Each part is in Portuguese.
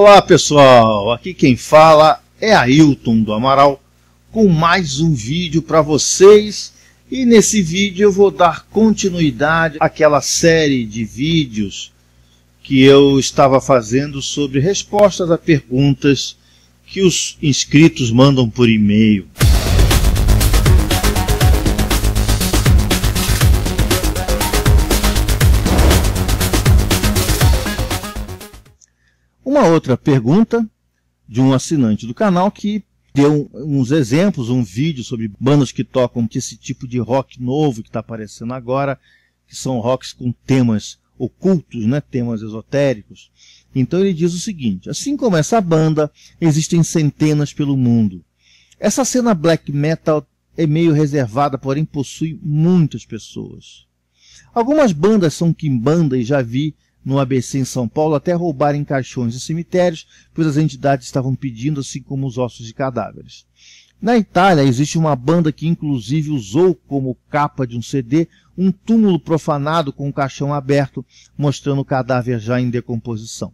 Olá pessoal, aqui quem fala é Ailton do Amaral com mais um vídeo para vocês e nesse vídeo eu vou dar continuidade àquela série de vídeos que eu estava fazendo sobre respostas a perguntas que os inscritos mandam por e-mail. Uma outra pergunta de um assinante do canal que deu uns exemplos, um vídeo sobre bandas que tocam esse tipo de rock novo que está aparecendo agora, que são rocks com temas ocultos, né, temas esotéricos. Então ele diz o seguinte: assim como essa banda, existem centenas pelo mundo. Essa cena black metal é meio reservada, porém possui muitas pessoas. Algumas bandas são banda e já vi no ABC em São Paulo até roubarem caixões e cemitérios, pois as entidades estavam pedindo, assim como os ossos de cadáveres. Na Itália existe uma banda que inclusive usou como capa de um CD um túmulo profanado com um caixão aberto, mostrando o cadáver já em decomposição.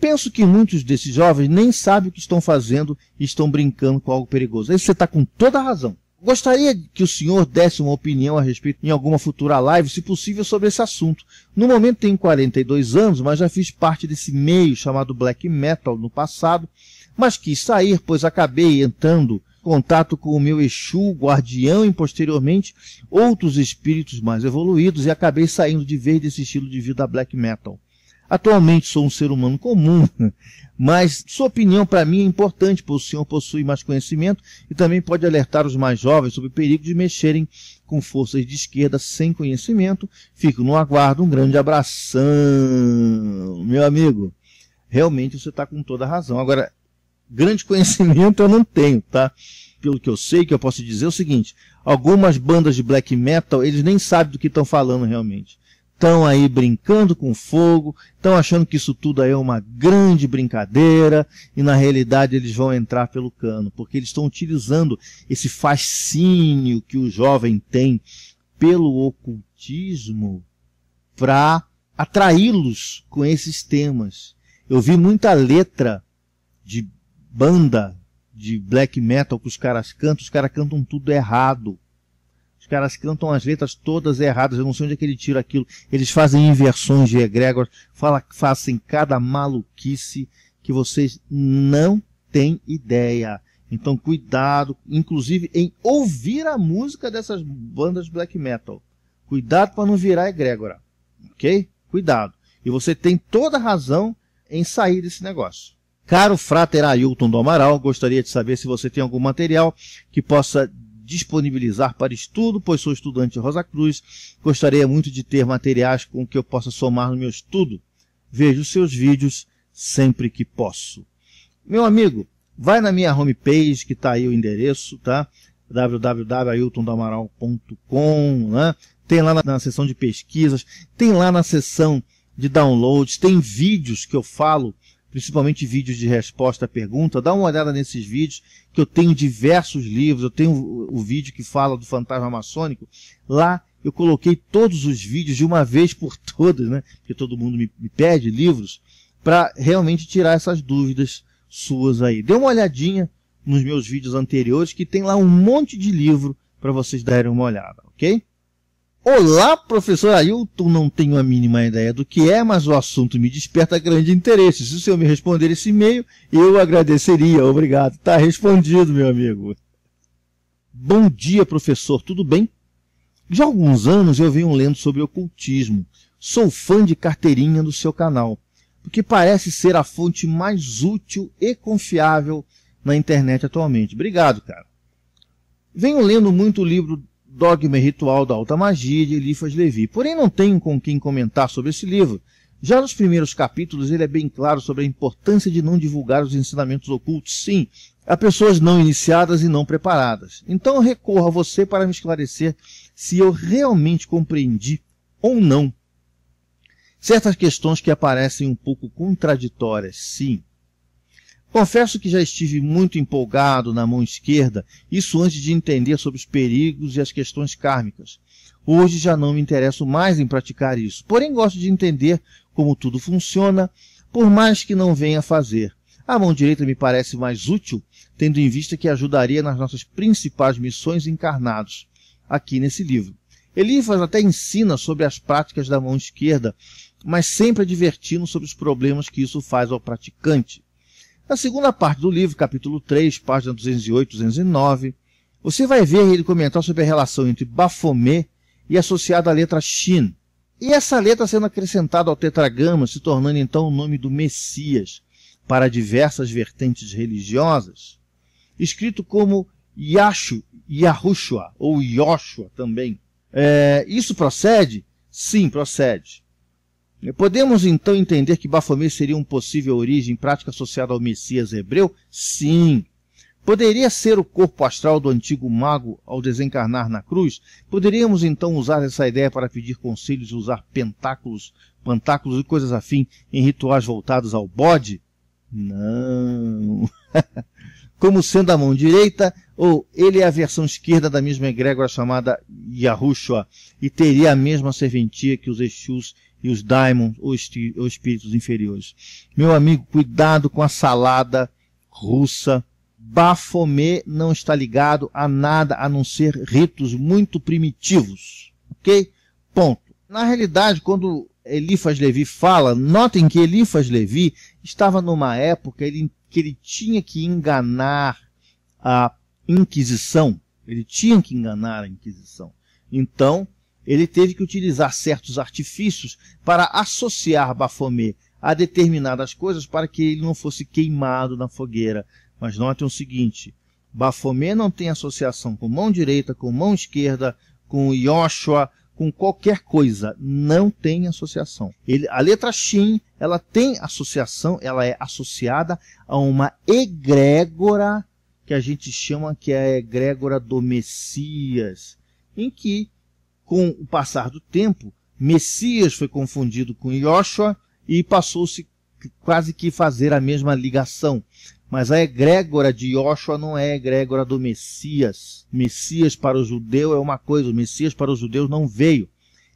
Penso que muitos desses jovens nem sabem o que estão fazendo e estão brincando com algo perigoso. Aí você está com toda a razão. Gostaria que o senhor desse uma opinião a respeito em alguma futura live, se possível, sobre esse assunto. No momento tenho 42 anos, mas já fiz parte desse meio chamado black metal no passado, mas quis sair, pois acabei entrando contato com o meu Exu, guardião e posteriormente outros espíritos mais evoluídos e acabei saindo de vez desse estilo de vida black metal. Atualmente sou um ser humano comum, mas sua opinião para mim é importante, pois o senhor possui mais conhecimento e também pode alertar os mais jovens sobre o perigo de mexerem com forças de esquerda sem conhecimento. Fico no aguardo, um grande abração, meu amigo. Realmente você está com toda a razão. Agora, grande conhecimento eu não tenho, tá? Pelo que eu sei, que eu posso dizer é o seguinte: algumas bandas de black metal, eles nem sabem do que estão falando realmente estão aí brincando com fogo, estão achando que isso tudo aí é uma grande brincadeira e na realidade eles vão entrar pelo cano, porque eles estão utilizando esse fascínio que o jovem tem pelo ocultismo para atraí-los com esses temas. Eu vi muita letra de banda de black metal que os caras cantam, os caras cantam tudo errado os caras cantam as letras todas erradas, eu não sei onde é que ele tira aquilo. Eles fazem inversões de egrégor, fala, fazem cada maluquice que vocês não têm ideia. Então cuidado, inclusive em ouvir a música dessas bandas black metal. Cuidado para não virar egrégora, ok? Cuidado. E você tem toda a razão em sair desse negócio. Caro Frater Ailton do Amaral, gostaria de saber se você tem algum material que possa disponibilizar para estudo, pois sou estudante de Rosa Cruz. Gostaria muito de ter materiais com que eu possa somar no meu estudo. Vejo seus vídeos sempre que posso. Meu amigo, vai na minha homepage, que está aí o endereço, tá? www.ailtondamaral.com, né? Tem lá na, na seção de pesquisas, tem lá na seção de downloads, tem vídeos que eu falo principalmente vídeos de resposta à pergunta, dá uma olhada nesses vídeos, que eu tenho diversos livros, eu tenho o, o vídeo que fala do fantasma maçônico, lá eu coloquei todos os vídeos de uma vez por todas, né? Porque todo mundo me, me pede livros, para realmente tirar essas dúvidas suas aí. Dê uma olhadinha nos meus vídeos anteriores, que tem lá um monte de livro para vocês darem uma olhada, ok? Olá, professor Ailton, não tenho a mínima ideia do que é, mas o assunto me desperta grande interesse. Se o senhor me responder esse e-mail, eu agradeceria. Obrigado. Está respondido, meu amigo. Bom dia, professor. Tudo bem? Já há alguns anos eu venho lendo sobre ocultismo. Sou fã de carteirinha do seu canal, porque parece ser a fonte mais útil e confiável na internet atualmente. Obrigado, cara. Venho lendo muito o livro Dogma e Ritual da Alta Magia, de Elifas Levi. Porém, não tenho com quem comentar sobre esse livro. Já nos primeiros capítulos, ele é bem claro sobre a importância de não divulgar os ensinamentos ocultos, sim, a pessoas não iniciadas e não preparadas. Então, recorro a você para me esclarecer se eu realmente compreendi ou não. Certas questões que aparecem um pouco contraditórias, sim, Confesso que já estive muito empolgado na mão esquerda, isso antes de entender sobre os perigos e as questões kármicas. Hoje já não me interesso mais em praticar isso, porém gosto de entender como tudo funciona, por mais que não venha a fazer. A mão direita me parece mais útil, tendo em vista que ajudaria nas nossas principais missões encarnados, aqui nesse livro. Elifas até ensina sobre as práticas da mão esquerda, mas sempre advertindo sobre os problemas que isso faz ao praticante. Na segunda parte do livro, capítulo 3, página 208 209, você vai ver ele comentar sobre a relação entre Baphomet e associada à letra Shin. E essa letra sendo acrescentada ao tetragrama, se tornando então o nome do Messias para diversas vertentes religiosas, escrito como Yashu, Yahushua ou Yoshua também. É, isso procede? Sim, procede. Podemos então entender que Bafomé seria uma possível origem prática associada ao Messias hebreu? Sim. Poderia ser o corpo astral do antigo mago ao desencarnar na cruz? Poderíamos então usar essa ideia para pedir conselhos e usar pentáculos, pantáculos e coisas afim em rituais voltados ao bode? Não. Como sendo a mão direita, ou ele é a versão esquerda da mesma egrégora chamada Yahushua, e teria a mesma serventia que os Exus e os daimons, ou, ou espíritos inferiores. Meu amigo, cuidado com a salada russa. Bafomé não está ligado a nada a não ser ritos muito primitivos. Ok? Ponto. Na realidade, quando Elifas Levi fala, notem que Elifas Levi estava numa época ele, que ele tinha que enganar a Inquisição. Ele tinha que enganar a Inquisição. Então, ele teve que utilizar certos artifícios para associar Baphomet a determinadas coisas para que ele não fosse queimado na fogueira. Mas notem o seguinte: Baphomet não tem associação com mão direita, com mão esquerda, com Yoshua, com qualquer coisa. Não tem associação. Ele, a letra Shin, ela tem associação, ela é associada a uma egrégora que a gente chama que é a egrégora do Messias, em que com o passar do tempo, Messias foi confundido com Joshua e passou-se quase que fazer a mesma ligação. Mas a egrégora de Joshua não é a egrégora do Messias. Messias para o judeu é uma coisa, o Messias para os judeus não veio.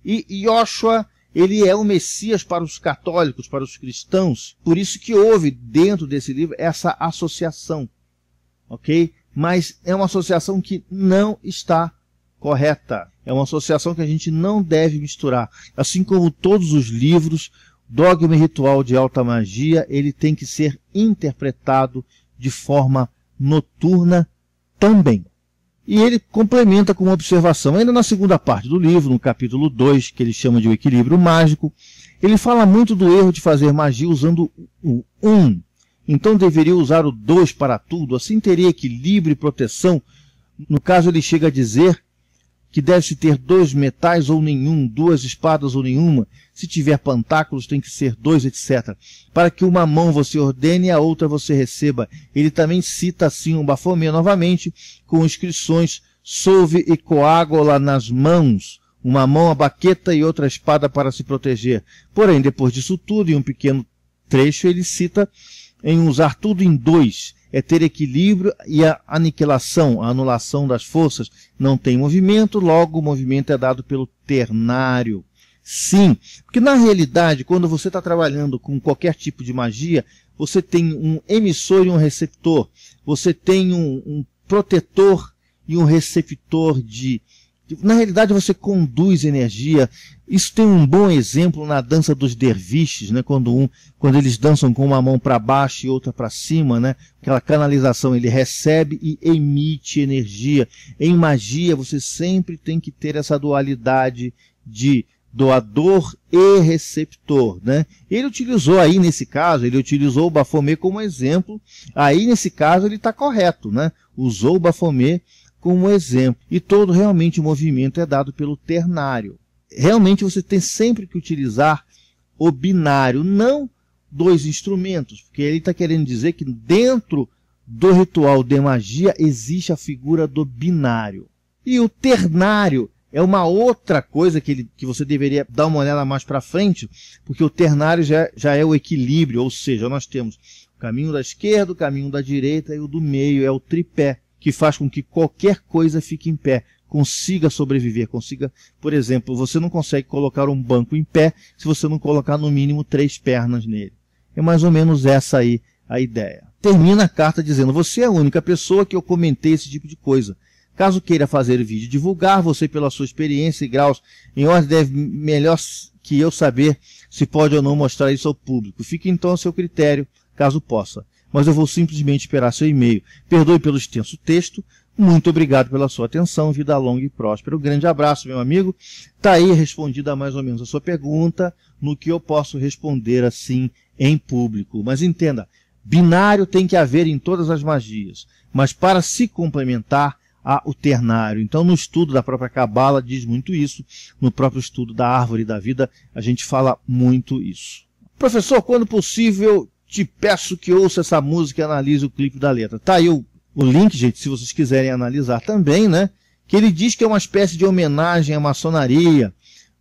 E Joshua, ele é o Messias para os católicos, para os cristãos. Por isso que houve dentro desse livro essa associação. OK? Mas é uma associação que não está correta. É uma associação que a gente não deve misturar. Assim como todos os livros, dogma e ritual de alta magia, ele tem que ser interpretado de forma noturna também. E ele complementa com uma observação, ainda na segunda parte do livro, no capítulo 2, que ele chama de o equilíbrio mágico, ele fala muito do erro de fazer magia usando o 1. Um. Então deveria usar o 2 para tudo, assim teria equilíbrio e proteção. No caso, ele chega a dizer que deve-se ter dois metais ou nenhum, duas espadas ou nenhuma, se tiver pantáculos tem que ser dois, etc. Para que uma mão você ordene e a outra você receba. Ele também cita assim um Bafomé novamente, com inscrições solve e coágula nas mãos, uma mão a baqueta e outra a espada para se proteger. Porém, depois disso tudo, em um pequeno trecho, ele cita em usar tudo em dois, é ter equilíbrio e a aniquilação, a anulação das forças. Não tem movimento, logo o movimento é dado pelo ternário. Sim, porque na realidade, quando você está trabalhando com qualquer tipo de magia, você tem um emissor e um receptor, você tem um, um protetor e um receptor de na realidade, você conduz energia. Isso tem um bom exemplo na dança dos derviches, né? Quando um, quando eles dançam com uma mão para baixo e outra para cima, né? Aquela canalização, ele recebe e emite energia. Em magia, você sempre tem que ter essa dualidade de doador e receptor, né? Ele utilizou aí nesse caso, ele utilizou o Bafomé como exemplo. Aí nesse caso ele está correto, né? Usou o Bafomé como exemplo. E todo realmente o movimento é dado pelo ternário. Realmente você tem sempre que utilizar o binário, não dois instrumentos, porque ele está querendo dizer que dentro do ritual de magia existe a figura do binário. E o ternário é uma outra coisa que, ele, que você deveria dar uma olhada mais para frente, porque o ternário já, já é o equilíbrio, ou seja, nós temos o caminho da esquerda, o caminho da direita e o do meio, é o tripé que faz com que qualquer coisa fique em pé, consiga sobreviver, consiga, por exemplo, você não consegue colocar um banco em pé se você não colocar no mínimo três pernas nele. É mais ou menos essa aí a ideia. Termina a carta dizendo: "Você é a única pessoa que eu comentei esse tipo de coisa. Caso queira fazer vídeo divulgar, você pela sua experiência e graus em ordem deve melhor que eu saber se pode ou não mostrar isso ao público. Fique então a seu critério, caso possa mas eu vou simplesmente esperar seu e-mail. Perdoe pelo extenso texto. Muito obrigado pela sua atenção. Vida longa e próspera. Um grande abraço, meu amigo. Tá aí respondida mais ou menos a sua pergunta, no que eu posso responder assim em público. Mas entenda, binário tem que haver em todas as magias, mas para se complementar há o ternário. Então, no estudo da própria Cabala diz muito isso, no próprio estudo da Árvore da Vida a gente fala muito isso. Professor, quando possível, te peço que ouça essa música e analise o clipe da letra. Tá aí o, o link, gente, se vocês quiserem analisar também, né? Que ele diz que é uma espécie de homenagem à maçonaria.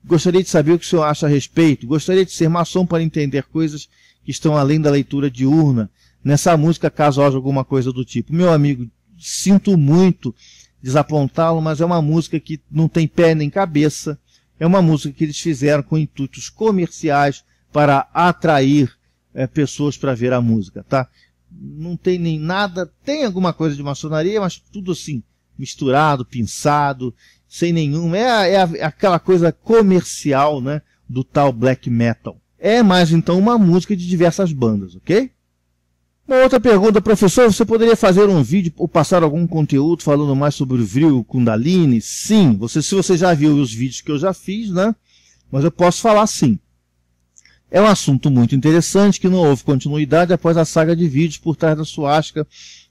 Gostaria de saber o que o senhor acha a respeito. Gostaria de ser maçom para entender coisas que estão além da leitura diurna. Nessa música, caso haja alguma coisa do tipo. Meu amigo, sinto muito desapontá-lo, mas é uma música que não tem pé nem cabeça. É uma música que eles fizeram com intuitos comerciais para atrair é, pessoas para ver a música, tá? Não tem nem nada, tem alguma coisa de maçonaria, mas tudo assim, misturado, pinçado, sem nenhum. É, é a, é aquela coisa comercial, né? Do tal black metal. É mais então uma música de diversas bandas, ok? Uma outra pergunta, professor, você poderia fazer um vídeo ou passar algum conteúdo falando mais sobre o Vril Kundalini? Sim, você, se você já viu os vídeos que eu já fiz, né? Mas eu posso falar sim. É um assunto muito interessante que não houve continuidade após a saga de vídeos por trás da suástica,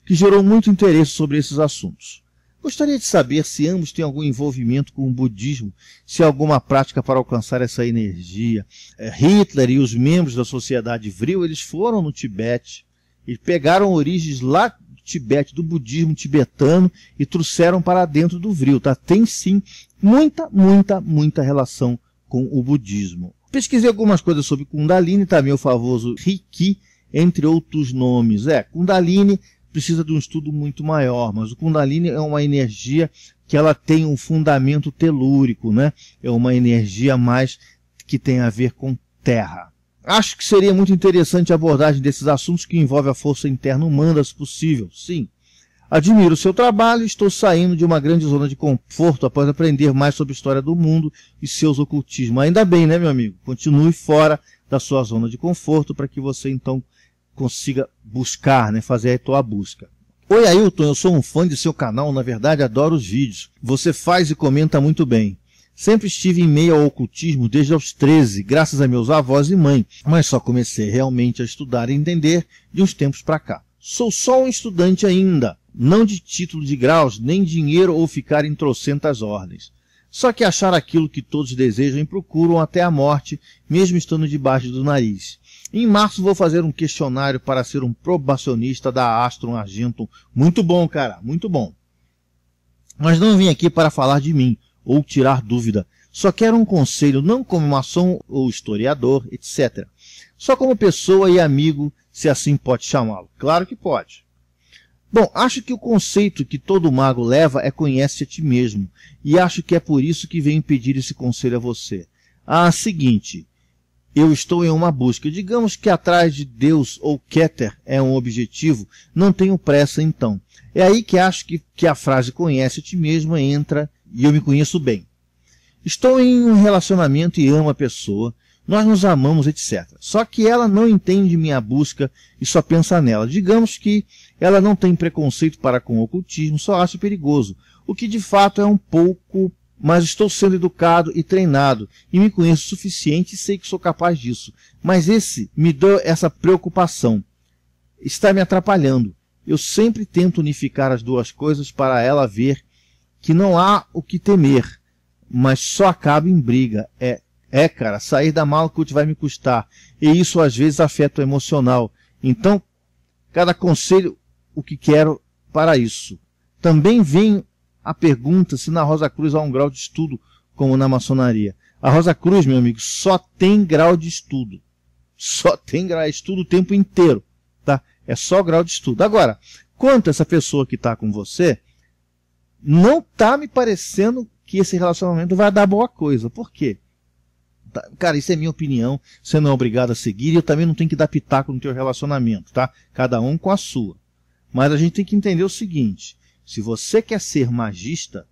que gerou muito interesse sobre esses assuntos. Gostaria de saber se ambos têm algum envolvimento com o budismo, se há alguma prática para alcançar essa energia. É, Hitler e os membros da sociedade Vril, eles foram no Tibete e pegaram origens lá do Tibete, do budismo tibetano e trouxeram para dentro do Vril, tá? Tem sim muita, muita, muita relação com o budismo. Pesquisei algumas coisas sobre Kundalini, também o famoso Riki entre outros nomes. É, Kundalini precisa de um estudo muito maior, mas o Kundalini é uma energia que ela tem um fundamento telúrico, né? É uma energia mais que tem a ver com terra. Acho que seria muito interessante a abordagem desses assuntos que envolve a força interna humana, se possível. Sim, Admiro o seu trabalho e estou saindo de uma grande zona de conforto após aprender mais sobre a história do mundo e seus ocultismos. Ainda bem, né, meu amigo? Continue fora da sua zona de conforto para que você então consiga buscar, né, fazer a tua busca. Oi Ailton, eu sou um fã de seu canal, na verdade adoro os vídeos. Você faz e comenta muito bem. Sempre estive em meio ao ocultismo desde aos 13, graças a meus avós e mãe, mas só comecei realmente a estudar e entender de uns tempos para cá. Sou só um estudante ainda, não de título de graus, nem dinheiro ou ficar em trocentas ordens. Só que achar aquilo que todos desejam e procuram até a morte, mesmo estando debaixo do nariz. Em março vou fazer um questionário para ser um probacionista da Astron Argentum. Muito bom, cara, muito bom. Mas não vim aqui para falar de mim ou tirar dúvida. Só quero um conselho, não como maçom ou historiador, etc. Só como pessoa e amigo, se assim pode chamá-lo. Claro que pode. Bom, acho que o conceito que todo mago leva é conhece a ti mesmo, e acho que é por isso que venho pedir esse conselho a você. Ah, seguinte, eu estou em uma busca. Digamos que atrás de Deus ou Keter é um objetivo, não tenho pressa então. É aí que acho que, que a frase conhece a ti mesmo entra e eu me conheço bem. Estou em um relacionamento e amo a pessoa, nós nos amamos, etc. Só que ela não entende minha busca e só pensa nela. Digamos que ela não tem preconceito para com o ocultismo, só acha perigoso, o que de fato é um pouco, mas estou sendo educado e treinado e me conheço o suficiente e sei que sou capaz disso. Mas esse me deu essa preocupação. Está me atrapalhando. Eu sempre tento unificar as duas coisas para ela ver que não há o que temer, mas só acaba em briga. É é, cara, sair da Malkuth vai me custar. E isso às vezes afeta o emocional. Então, cada conselho o que quero para isso. Também vem a pergunta se na Rosa Cruz há um grau de estudo como na maçonaria. A Rosa Cruz, meu amigo, só tem grau de estudo. Só tem grau de é estudo o tempo inteiro, tá? É só grau de estudo. Agora, quanto essa pessoa que está com você, não está me parecendo que esse relacionamento vai dar boa coisa. Por quê? Tá, cara, isso é minha opinião, você não é obrigado a seguir, e eu também não tenho que dar pitaco no teu relacionamento, tá? Cada um com a sua. Mas a gente tem que entender o seguinte: se você quer ser magista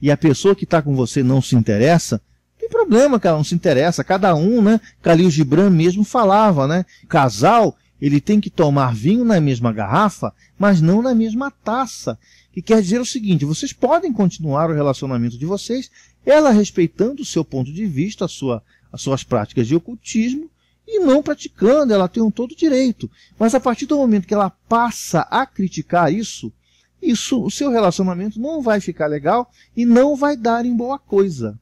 e a pessoa que está com você não se interessa, tem problema, cara, não se interessa. Cada um, né? Calil Gibran mesmo falava, né? Casal, ele tem que tomar vinho na mesma garrafa, mas não na mesma taça. Que quer dizer o seguinte: vocês podem continuar o relacionamento de vocês, ela respeitando o seu ponto de vista, a sua as suas práticas de ocultismo e não praticando, ela tem um todo direito. Mas a partir do momento que ela passa a criticar isso, isso o seu relacionamento não vai ficar legal e não vai dar em boa coisa.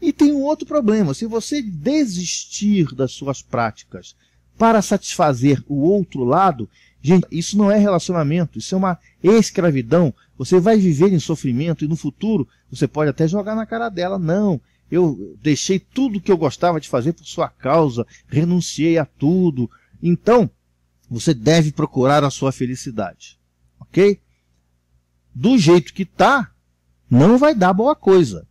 E tem um outro problema, se você desistir das suas práticas para satisfazer o outro lado, gente, isso não é relacionamento, isso é uma escravidão. Você vai viver em sofrimento e no futuro você pode até jogar na cara dela, não eu deixei tudo que eu gostava de fazer por sua causa, renunciei a tudo. Então, você deve procurar a sua felicidade, ok? Do jeito que está, não vai dar boa coisa.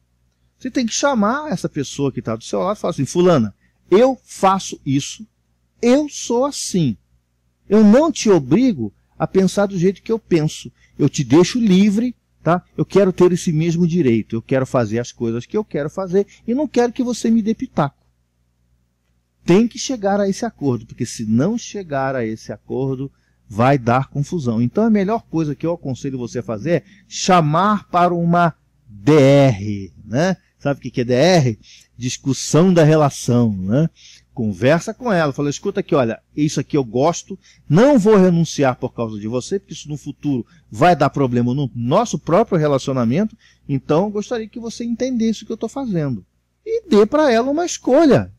Você tem que chamar essa pessoa que está do seu lado e falar assim: Fulana, eu faço isso, eu sou assim. Eu não te obrigo a pensar do jeito que eu penso. Eu te deixo livre Tá? Eu quero ter esse mesmo direito, eu quero fazer as coisas que eu quero fazer e não quero que você me dê pitaco. Tem que chegar a esse acordo, porque se não chegar a esse acordo, vai dar confusão. Então a melhor coisa que eu aconselho você a fazer é chamar para uma DR, né? Sabe o que é DR? Discussão da relação, né? Conversa com ela, fala, escuta aqui, olha, isso aqui eu gosto, não vou renunciar por causa de você, porque isso no futuro vai dar problema no nosso próprio relacionamento, então gostaria que você entendesse o que eu estou fazendo. E dê para ela uma escolha.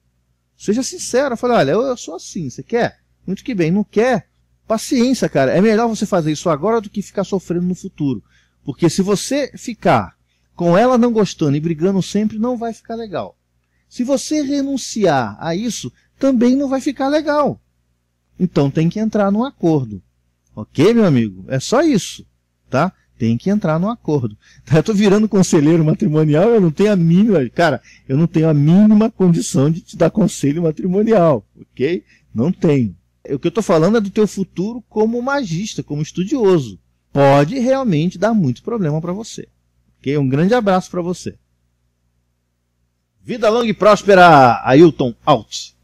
Seja sincero, fala, olha, eu, eu sou assim, você quer? Muito que bem, não quer? Paciência, cara, é melhor você fazer isso agora do que ficar sofrendo no futuro. Porque se você ficar com ela não gostando e brigando sempre, não vai ficar legal. Se você renunciar a isso, também não vai ficar legal. Então tem que entrar num acordo. Ok, meu amigo? É só isso, tá? Tem que entrar num acordo. Eu tô virando conselheiro matrimonial, eu não tenho a mínima, cara, eu não tenho a mínima condição de te dar conselho matrimonial, ok? Não tenho. É, o que eu estou falando é do teu futuro como magista, como estudioso. Pode realmente dar muito problema para você. Ok? Um grande abraço para você. Vida longa e próspera, Ailton Alt.